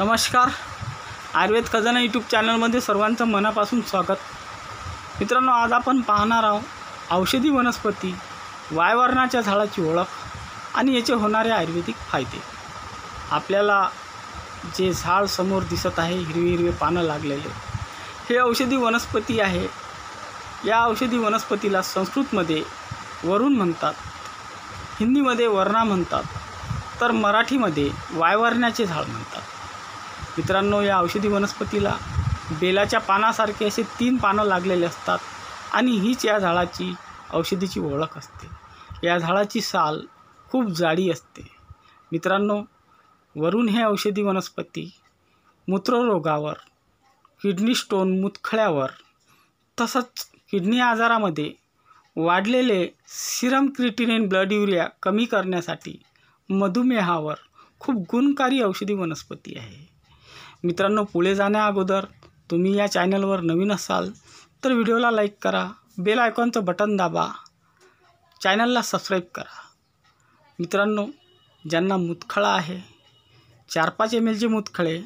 नमस्कार आयुर्वेद खजाना यूट्यूब चॅनलमध्ये सर्वांचं मनापासून स्वागत मित्रांनो आज आपण पाहणार आहोत औषधी वनस्पती वायवर्णाच्या झाडाची ओळख आणि याचे होणारे आयुर्वेदिक फायदे आपल्याला जे झाड समोर दिसत आहे हिरवे हिरवे पानं लागलेले हे औषधी वनस्पती आहे या औषधी वनस्पतीला संस्कृतमध्ये वरुण म्हणतात हिंदीमध्ये वर्णा म्हणतात तर मराठीमध्ये वायवर्ण्याचे झाड म्हणतात मित्रांनो या औषधी वनस्पतीला बेलाच्या पानासारखे असे तीन पानं लागलेले असतात आणि हीच या झाडाची औषधीची ओळख असते या झाडाची साल खूप जाडी असते मित्रांनो वरून हे औषधी वनस्पती मूत्ररोगावर किडनी स्टोन मुतखळ्यावर तसंच किडनी आजारामध्ये वाढलेले सिरम क्रिटिनिन ब्लड युरिया कमी करण्यासाठी मधुमेहावर खूप गुणकारी औषधी वनस्पती आहे मित्रांनो पुढे जाण्याअगोदर तुम्ही या चॅनलवर नवीन असाल तर व्हिडिओला लाईक करा बेल आयकॉनचं बटन दाबा चॅनलला सबस्क्राईब करा मित्रांनो ज्यांना मुतखळा आहे चार पाच एम एलचे मुतखळे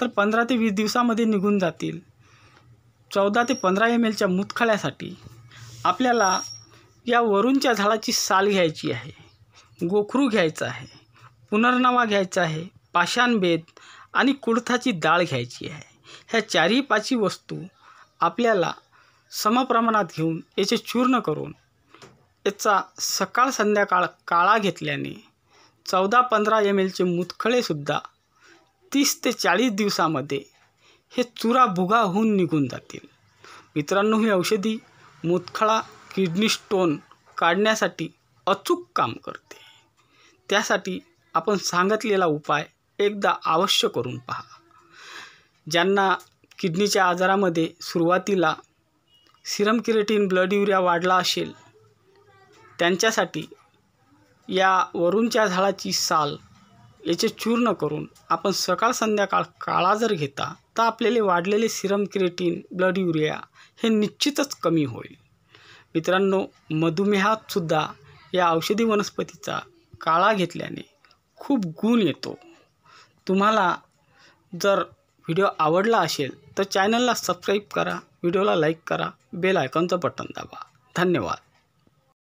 तर पंधरा ते वीस दिवसामध्ये निघून जातील चौदा ते पंधरा एम एलच्या मुतखळ्यासाठी आपल्याला या वरूनच्या झाडाची साल घ्यायची आहे गोखरू घ्यायचं आहे पुनर्नवा घ्यायचा आहे पाषाणबेद आणि कुडथाची डाळ घ्यायची आहे ह्या चारही पाचही वस्तू आपल्याला समप्रमाणात घेऊन याचे चूर्ण करून याचा सकाळ संध्याकाळ काळा घेतल्याने चौदा पंधरा एम एलचे मुतखळेसुद्धा तीस ते चाळीस दिवसामध्ये हे चुरा भुगा होऊन निघून जातील मित्रांनो ही औषधी मुतखळा किडनी स्टोन काढण्यासाठी अचूक काम करते त्यासाठी आपण सांगितलेला उपाय एकदा अवश्य करून पहा ज्यांना किडनीच्या आजारामध्ये सुरुवातीला सिरम किरेटीन ब्लड युरिया वाढला असेल त्यांच्यासाठी या वरूनच्या झाडाची साल याचे चूर्ण करून आपण सकाळ संध्याकाळ काळा जर घेता तर आपल्याले वाढलेले सिरम क्रिएटिन ब्लड युरिया हे निश्चितच कमी होईल मित्रांनो मधुमेहातसुद्धा या औषधी वनस्पतीचा काळा घेतल्याने खूप गुण येतो तुम्हाला जर व्हिडिओ आवडला असेल तर चॅनलला सबस्क्राईब करा व्हिडिओला लाईक करा बेल आयकॉनचं बटन दाबा धन्यवाद